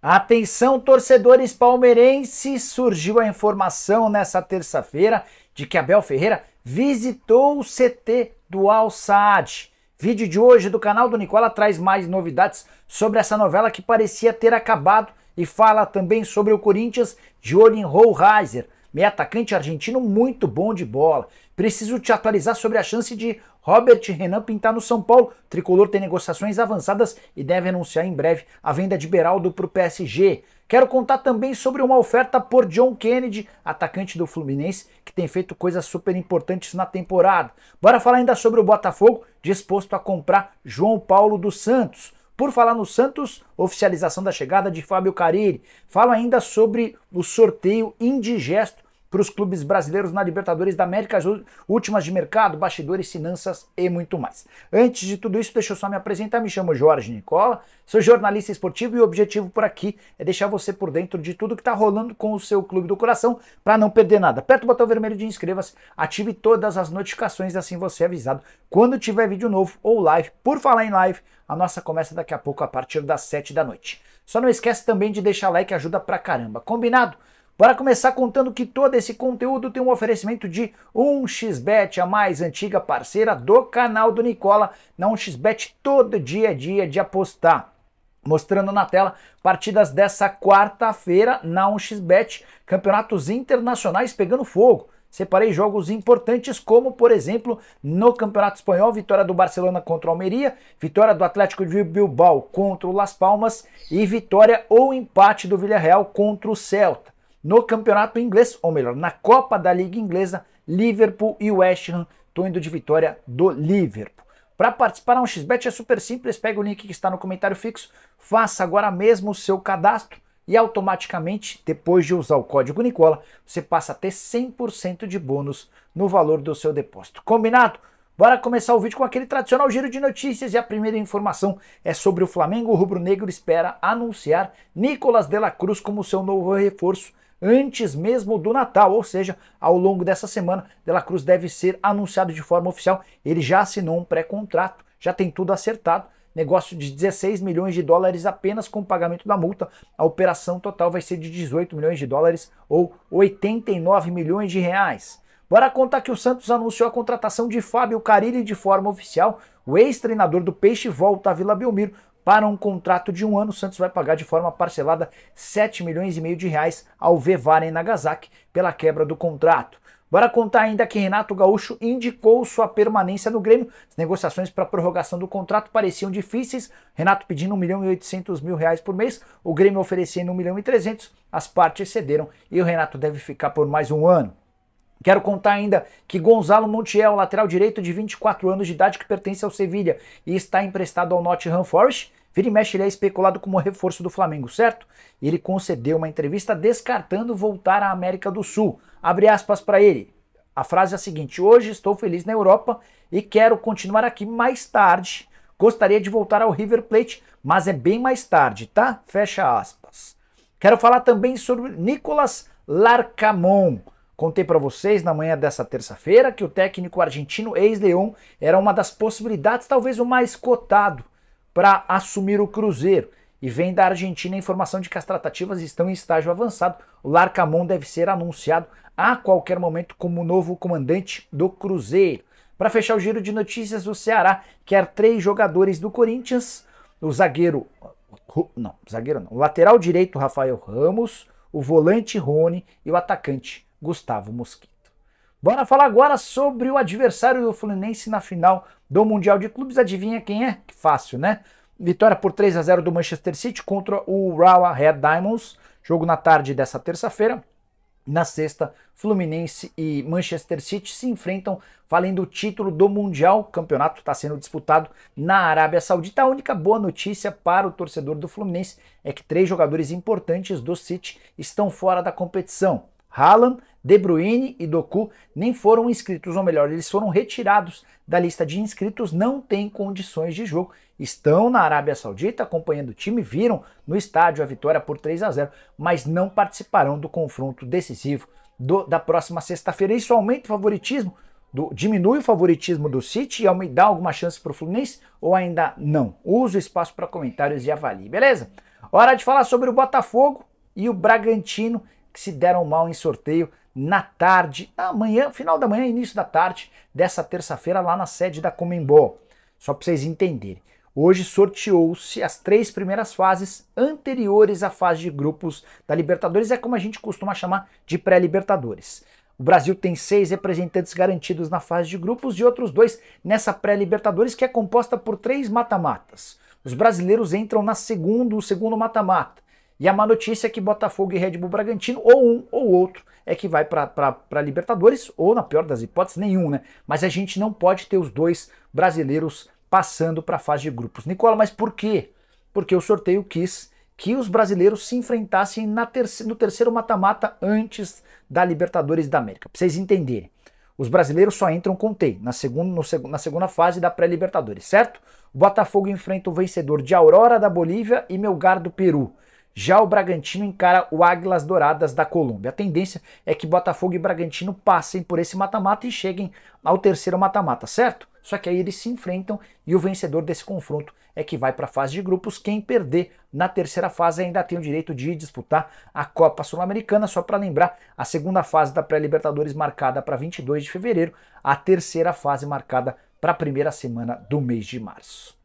Atenção, torcedores palmeirenses! Surgiu a informação nessa terça-feira de que Abel Ferreira visitou o CT do Al Saad. Vídeo de hoje do canal do Nicola traz mais novidades sobre essa novela que parecia ter acabado e fala também sobre o Corinthians de olho em meia atacante argentino muito bom de bola. Preciso te atualizar sobre a chance de Robert Renan pintar no São Paulo. O tricolor tem negociações avançadas e deve anunciar em breve a venda de Beraldo para o PSG. Quero contar também sobre uma oferta por John Kennedy, atacante do Fluminense, que tem feito coisas super importantes na temporada. Bora falar ainda sobre o Botafogo, disposto a comprar João Paulo dos Santos. Por falar no Santos, oficialização da chegada de Fábio Carille. Falo ainda sobre o sorteio indigesto para os clubes brasileiros na Libertadores da América, últimas de mercado, bastidores, finanças e muito mais. Antes de tudo isso, deixa eu só me apresentar. Me chamo Jorge Nicola, sou jornalista esportivo e o objetivo por aqui é deixar você por dentro de tudo que está rolando com o seu clube do coração para não perder nada. Aperta o botão vermelho de inscreva-se, ative todas as notificações, assim você é avisado quando tiver vídeo novo ou live. Por falar em live, a nossa começa daqui a pouco a partir das 7 da noite. Só não esquece também de deixar like, ajuda pra caramba. Combinado? Bora começar contando que todo esse conteúdo tem um oferecimento de 1xBet, a mais antiga parceira do canal do Nicola. Na 1xBet todo dia a é dia de apostar. Mostrando na tela partidas dessa quarta-feira na 1xBet, campeonatos internacionais pegando fogo. Separei jogos importantes, como por exemplo no Campeonato Espanhol, vitória do Barcelona contra o Almeria, vitória do Atlético de Bilbao contra o Las Palmas e vitória ou empate do Villarreal contra o Celta no campeonato inglês, ou melhor, na Copa da Liga Inglesa, Liverpool e West Ham estão indo de vitória do Liverpool. Para participar um xbet é super simples, pega o link que está no comentário fixo, faça agora mesmo o seu cadastro e automaticamente, depois de usar o código Nicola, você passa a ter 100% de bônus no valor do seu depósito. Combinado? Bora começar o vídeo com aquele tradicional giro de notícias e a primeira informação é sobre o Flamengo. O rubro-negro espera anunciar Nicolas de la Cruz como seu novo reforço antes mesmo do Natal, ou seja, ao longo dessa semana, Dela Cruz deve ser anunciado de forma oficial. Ele já assinou um pré-contrato, já tem tudo acertado. Negócio de 16 milhões de dólares apenas com o pagamento da multa. A operação total vai ser de 18 milhões de dólares ou 89 milhões de reais. Bora contar que o Santos anunciou a contratação de Fábio Carilli de forma oficial. O ex-treinador do Peixe volta à Vila Belmiro. Para um contrato de um ano, o Santos vai pagar de forma parcelada 7 milhões e meio de reais ao Vevaren Nagasaki pela quebra do contrato. Bora contar ainda que Renato Gaúcho indicou sua permanência no Grêmio. As negociações para prorrogação do contrato pareciam difíceis. Renato pedindo 1 milhão e 800 mil reais por mês, o Grêmio oferecendo 1 milhão e 300. As partes cederam e o Renato deve ficar por mais um ano. Quero contar ainda que Gonzalo Montiel, lateral direito de 24 anos de idade que pertence ao Sevilha e está emprestado ao Nottingham Forest, Vira e mexe, ele é especulado como reforço do Flamengo, certo? Ele concedeu uma entrevista descartando voltar à América do Sul. Abre aspas para ele. A frase é a seguinte: Hoje estou feliz na Europa e quero continuar aqui mais tarde. Gostaria de voltar ao River Plate, mas é bem mais tarde, tá? Fecha aspas. Quero falar também sobre Nicolas Larcamon. Contei para vocês na manhã dessa terça-feira que o técnico argentino ex leon era uma das possibilidades, talvez o mais cotado para assumir o Cruzeiro. E vem da Argentina a informação de que as tratativas estão em estágio avançado. O Larcamon deve ser anunciado a qualquer momento como novo comandante do Cruzeiro. Para fechar o giro de notícias, o Ceará quer três jogadores do Corinthians: o zagueiro. Não, zagueiro não. O lateral direito, Rafael Ramos, o volante Rony e o atacante Gustavo Mosquito. Bora falar agora sobre o adversário do Fluminense na final do Mundial de Clubes. Adivinha quem é? Que fácil, né? Vitória por 3 a 0 do Manchester City contra o Rawa Red Diamonds. Jogo na tarde dessa terça-feira. Na sexta, Fluminense e Manchester City se enfrentam valendo o título do Mundial. O campeonato está sendo disputado na Arábia Saudita. A única boa notícia para o torcedor do Fluminense é que três jogadores importantes do City estão fora da competição. Haaland, de Bruyne e Doku nem foram inscritos, ou melhor, eles foram retirados da lista de inscritos, não têm condições de jogo, estão na Arábia Saudita acompanhando o time, viram no estádio a vitória por 3 a 0, mas não participarão do confronto decisivo do, da próxima sexta-feira. Isso aumenta o favoritismo, do, diminui o favoritismo do City e dá alguma chance para o Fluminense ou ainda não? Use o espaço para comentários e avalie, beleza? Hora de falar sobre o Botafogo e o Bragantino que se deram mal em sorteio na tarde, amanhã, final da manhã, início da tarde dessa terça-feira lá na sede da Comembol. Só para vocês entenderem. Hoje sorteou-se as três primeiras fases anteriores à fase de grupos da Libertadores, é como a gente costuma chamar de pré-Libertadores. O Brasil tem seis representantes garantidos na fase de grupos e outros dois nessa pré-Libertadores, que é composta por três mata-matas. Os brasileiros entram na segundo, o segundo mata-mata. E a má notícia é que Botafogo e Red Bull Bragantino, ou um ou outro, é que vai para Libertadores, ou na pior das hipóteses, nenhum, né? Mas a gente não pode ter os dois brasileiros passando para a fase de grupos. Nicola, mas por quê? Porque o sorteio quis que os brasileiros se enfrentassem terce no terceiro mata-mata antes da Libertadores da América. Para vocês entenderem, os brasileiros só entram com TEI na, seg na segunda fase da pré-Libertadores, certo? O Botafogo enfrenta o vencedor de Aurora da Bolívia e Melgar do Peru. Já o Bragantino encara o Águilas Douradas da Colômbia. A tendência é que Botafogo e Bragantino passem por esse mata-mata e cheguem ao terceiro mata-mata, certo? Só que aí eles se enfrentam e o vencedor desse confronto é que vai para a fase de grupos. Quem perder na terceira fase ainda tem o direito de disputar a Copa Sul-Americana. Só para lembrar, a segunda fase da pré-Libertadores marcada para 22 de fevereiro, a terceira fase marcada para a primeira semana do mês de março.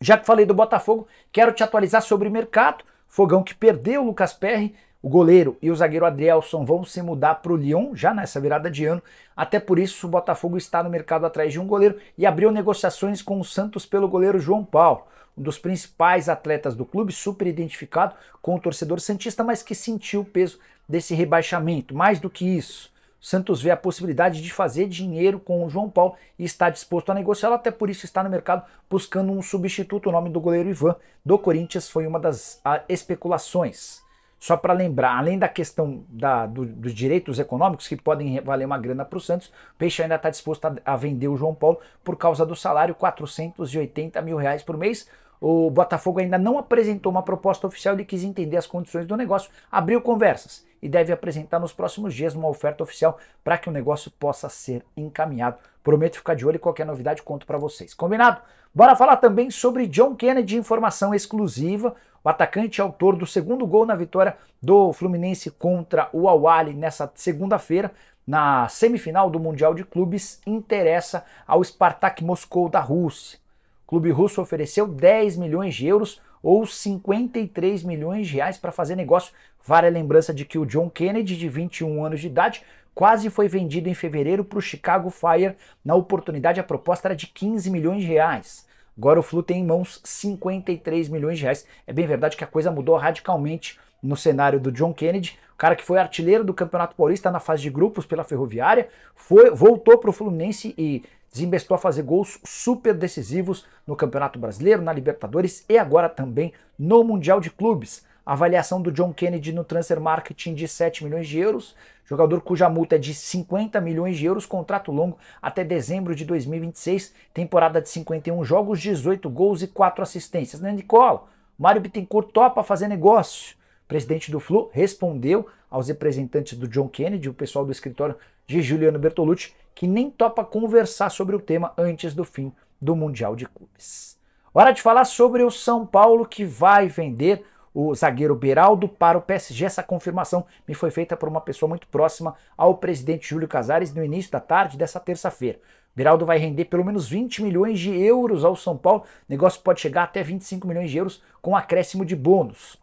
Já que falei do Botafogo, quero te atualizar sobre o mercado. Fogão que perdeu o Lucas Perry, o goleiro e o zagueiro Adrielson vão se mudar para o Lyon já nessa virada de ano. Até por isso, o Botafogo está no mercado atrás de um goleiro e abriu negociações com o Santos pelo goleiro João Paulo, um dos principais atletas do clube, super identificado com o torcedor Santista, mas que sentiu o peso desse rebaixamento. Mais do que isso, Santos vê a possibilidade de fazer dinheiro com o João Paulo e está disposto a negociá-lo, até por isso está no mercado buscando um substituto. O nome do goleiro Ivan do Corinthians foi uma das ah, especulações. Só para lembrar, além da questão da, do, dos direitos econômicos, que podem valer uma grana para o Santos, o Peixe ainda está disposto a, a vender o João Paulo por causa do salário, 480 mil reais por mês. O Botafogo ainda não apresentou uma proposta oficial, e quis entender as condições do negócio, abriu conversas e deve apresentar nos próximos dias uma oferta oficial para que o negócio possa ser encaminhado. Prometo ficar de olho e qualquer novidade conto para vocês. Combinado? Bora falar também sobre John Kennedy, informação exclusiva. O atacante autor do segundo gol na vitória do Fluminense contra o Awali nessa segunda-feira, na semifinal do Mundial de Clubes, interessa ao Spartak Moscou da Rússia. O clube russo ofereceu 10 milhões de euros ou 53 milhões de reais para fazer negócio. Vale a lembrança de que o John Kennedy, de 21 anos de idade, quase foi vendido em fevereiro para o Chicago Fire. Na oportunidade, a proposta era de 15 milhões de reais. Agora o Flu tem em mãos 53 milhões de reais. É bem verdade que a coisa mudou radicalmente no cenário do John Kennedy, o cara que foi artilheiro do Campeonato Paulista na fase de grupos pela Ferroviária, foi, voltou para o Fluminense e desembestou a fazer gols super decisivos no Campeonato Brasileiro, na Libertadores e agora também no Mundial de Clubes. A avaliação do John Kennedy no transfer marketing de 7 milhões de euros, jogador cuja multa é de 50 milhões de euros, contrato longo até dezembro de 2026, temporada de 51 jogos, 18 gols e 4 assistências. Né, Nicola? Mário Bittencourt topa fazer negócio. O presidente do Flu respondeu aos representantes do John Kennedy, o pessoal do escritório de Juliano Bertolucci, que nem topa conversar sobre o tema antes do fim do Mundial de Clubes. Hora de falar sobre o São Paulo que vai vender o zagueiro Beraldo para o PSG. Essa confirmação me foi feita por uma pessoa muito próxima ao presidente Júlio Casares no início da tarde dessa terça-feira. Beraldo vai render pelo menos 20 milhões de euros ao São Paulo. O negócio pode chegar até 25 milhões de euros com acréscimo de bônus.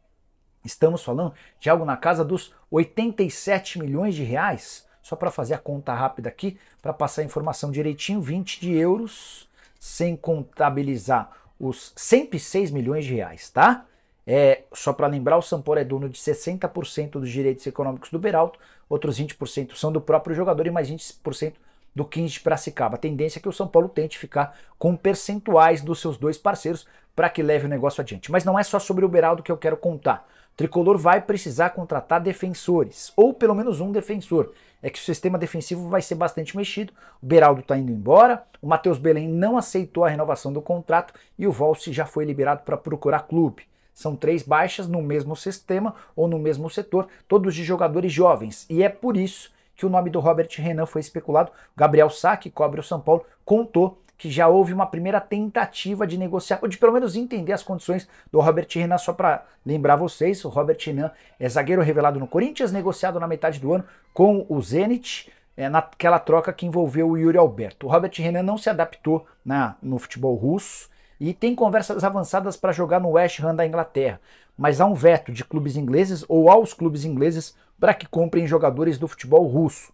Estamos falando de algo na casa dos 87 milhões de reais. Só para fazer a conta rápida aqui, para passar a informação direitinho, 20 de euros, sem contabilizar os 106 milhões de reais, tá? É, só para lembrar, o Sampor é dono de 60% dos direitos econômicos do Beralto, outros 20% são do próprio jogador e mais 20% do 15 de Piracicaba. A tendência é que o São Paulo tente ficar com percentuais dos seus dois parceiros para que leve o negócio adiante. Mas não é só sobre o Beraldo que eu quero contar. Tricolor vai precisar contratar defensores, ou pelo menos um defensor. É que o sistema defensivo vai ser bastante mexido. O Beraldo está indo embora, o Matheus Belém não aceitou a renovação do contrato e o Valse já foi liberado para procurar clube. São três baixas no mesmo sistema ou no mesmo setor, todos de jogadores jovens. E é por isso que o nome do Robert Renan foi especulado. Gabriel Sá, que cobre o São Paulo, contou que já houve uma primeira tentativa de negociar, ou de pelo menos entender as condições do Robert Renan, só para lembrar vocês, o Robert Renan é zagueiro revelado no Corinthians, negociado na metade do ano com o Zenit, é, naquela troca que envolveu o Yuri Alberto. O Robert Renan não se adaptou na, no futebol russo e tem conversas avançadas para jogar no West Ham da Inglaterra, mas há um veto de clubes ingleses ou aos clubes ingleses para que comprem jogadores do futebol russo.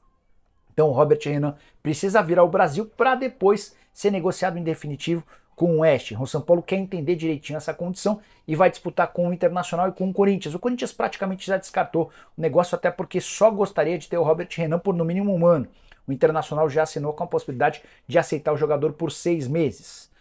Então o Robert Renan precisa vir ao Brasil para depois ser negociado em definitivo com o West. O São Paulo quer entender direitinho essa condição e vai disputar com o Internacional e com o Corinthians. O Corinthians praticamente já descartou o negócio, até porque só gostaria de ter o Robert Renan por no mínimo um ano. O Internacional já assinou com a possibilidade de aceitar o jogador por seis meses.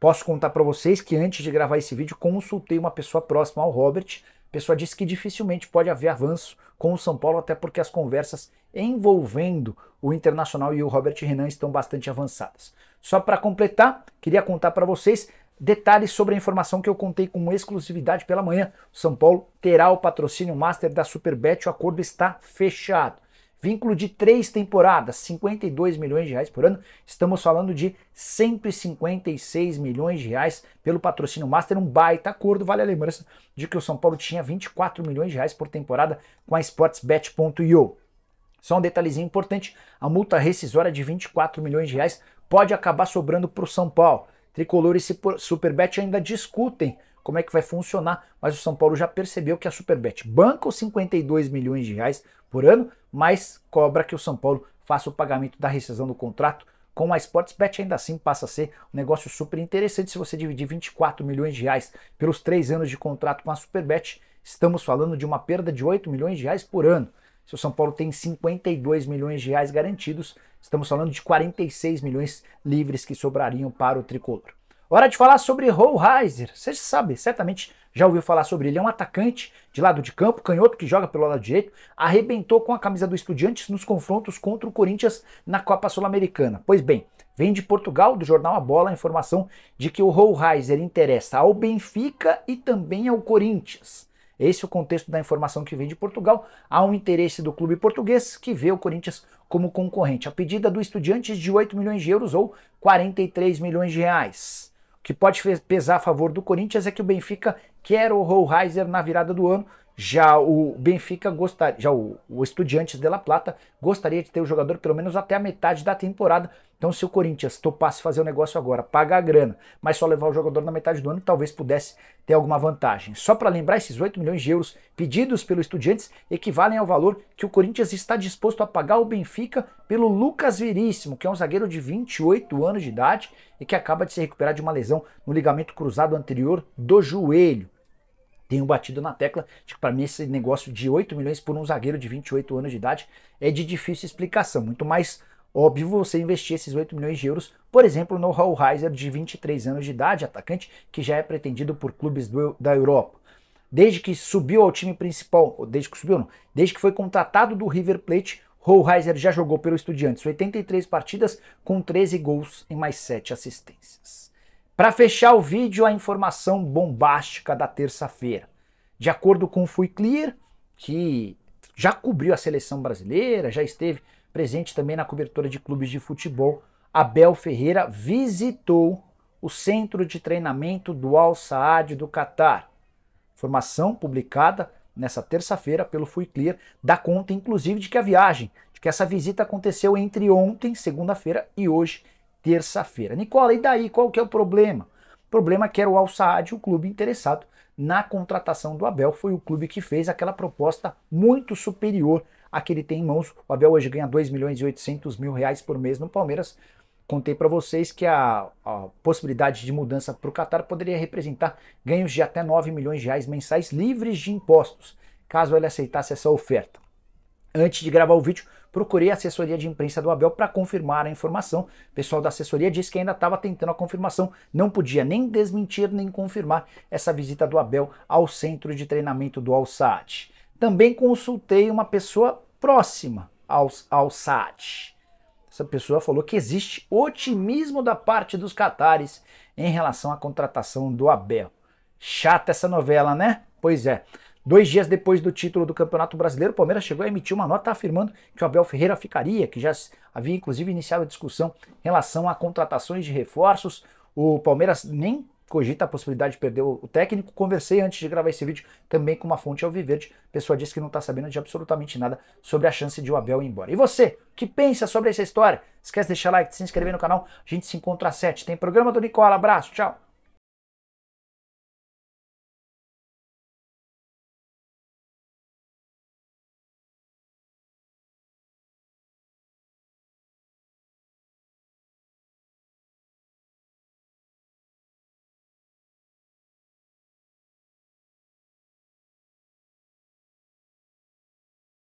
Posso contar para vocês que antes de gravar esse vídeo consultei uma pessoa próxima ao Robert. A pessoa disse que dificilmente pode haver avanço com o São Paulo, até porque as conversas envolvendo o Internacional e o Robert Renan estão bastante avançadas. Só para completar, queria contar para vocês detalhes sobre a informação que eu contei com exclusividade pela manhã. São Paulo terá o patrocínio master da Superbet, o acordo está fechado. Vínculo de três temporadas, 52 milhões de reais por ano. Estamos falando de 156 milhões de reais pelo patrocínio Master, um baita acordo. Vale a lembrança de que o São Paulo tinha 24 milhões de reais por temporada com a Sportsbet.io. Só um detalhezinho importante: a multa rescisória de 24 milhões de reais pode acabar sobrando para o São Paulo. Tricolor e Superbet ainda discutem como é que vai funcionar, mas o São Paulo já percebeu que a Superbet banca os 52 milhões de reais por ano, mas cobra que o São Paulo faça o pagamento da rescisão do contrato com a Sportsbet ainda assim passa a ser um negócio super interessante se você dividir 24 milhões de reais pelos três anos de contrato com a Superbet, estamos falando de uma perda de 8 milhões de reais por ano. Se o São Paulo tem 52 milhões de reais garantidos, Estamos falando de 46 milhões livres que sobrariam para o tricolor. Hora de falar sobre Hoheiser. Você sabe, certamente já ouviu falar sobre ele. É um atacante de lado de campo, canhoto que joga pelo lado direito. Arrebentou com a camisa do Estudiantes nos confrontos contra o Corinthians na Copa Sul-Americana. Pois bem, Vem de Portugal, do jornal A Bola, a informação de que o Rollheiser interessa ao Benfica e também ao Corinthians. Esse é o contexto da informação que vem de Portugal. Há um interesse do clube português que vê o Corinthians como concorrente. A pedida do Estudiantes de 8 milhões de euros ou 43 milhões de reais. O que pode pesar a favor do Corinthians é que o Benfica quer o Rollheiser na virada do ano. Já o Benfica gostaria, já o, o Estudiantes de La Plata gostaria de ter o jogador pelo menos até a metade da temporada então, se o Corinthians topasse fazer o negócio agora, pagar a grana, mas só levar o jogador na metade do ano, talvez pudesse ter alguma vantagem. Só para lembrar, esses 8 milhões de euros pedidos pelo Estudiantes equivalem ao valor que o Corinthians está disposto a pagar ao Benfica pelo Lucas Veríssimo, que é um zagueiro de 28 anos de idade e que acaba de se recuperar de uma lesão no ligamento cruzado anterior do joelho tenho batido na tecla de que para mim esse negócio de 8 milhões por um zagueiro de 28 anos de idade é de difícil explicação, muito mais óbvio você investir esses 8 milhões de euros, por exemplo, no Hallheiser de 23 anos de idade, atacante que já é pretendido por clubes do, da Europa. Desde que subiu ao time principal, desde que subiu não, desde que foi contratado do River Plate, Hallheiser já jogou pelo Estudiantes 83 partidas com 13 gols e mais 7 assistências. Para fechar o vídeo, a informação bombástica da terça-feira. De acordo com o Fui Clear, que já cobriu a seleção brasileira, já esteve presente também na cobertura de clubes de futebol, Abel Ferreira visitou o centro de treinamento do Al Saad do Catar. Informação publicada nessa terça-feira pelo Fui Clear dá conta, inclusive, de que a viagem, de que essa visita aconteceu entre ontem, segunda-feira, e hoje, terça-feira. Nicola, e daí? Qual que é o problema? O problema é que era o Al Saad, o clube interessado na contratação do Abel, foi o clube que fez aquela proposta muito superior Aqui ele tem em mãos, o Abel hoje ganha 2 milhões e 800 mil reais por mês no Palmeiras. Contei para vocês que a, a, possibilidade de mudança para o Catar poderia representar ganhos de até 9 milhões de reais mensais livres de impostos, caso ele aceitasse essa oferta. Antes de gravar o vídeo, procurei a assessoria de imprensa do Abel para confirmar a informação. O pessoal da assessoria disse que ainda estava tentando a confirmação, não podia nem desmentir nem confirmar essa visita do Abel ao centro de treinamento do Al-Saad também consultei uma pessoa próxima ao, ao Saad. Essa pessoa falou que existe otimismo da parte dos catares em relação à contratação do Abel. Chata essa novela, né? Pois é. Dois dias depois do título do Campeonato Brasileiro, o Palmeiras chegou a emitir uma nota afirmando que o Abel Ferreira ficaria, que já havia inclusive iniciado a discussão em relação a contratações de reforços. O Palmeiras nem cogita a possibilidade de perder o técnico. Conversei antes de gravar esse vídeo também com uma fonte ao Viverde. pessoa disse que não está sabendo de absolutamente nada sobre a chance de o Abel ir embora. E você, que pensa sobre essa história? Esquece de deixar like, de se inscrever no canal. A gente se encontra às 7. Tem programa do Nicola. Abraço, tchau.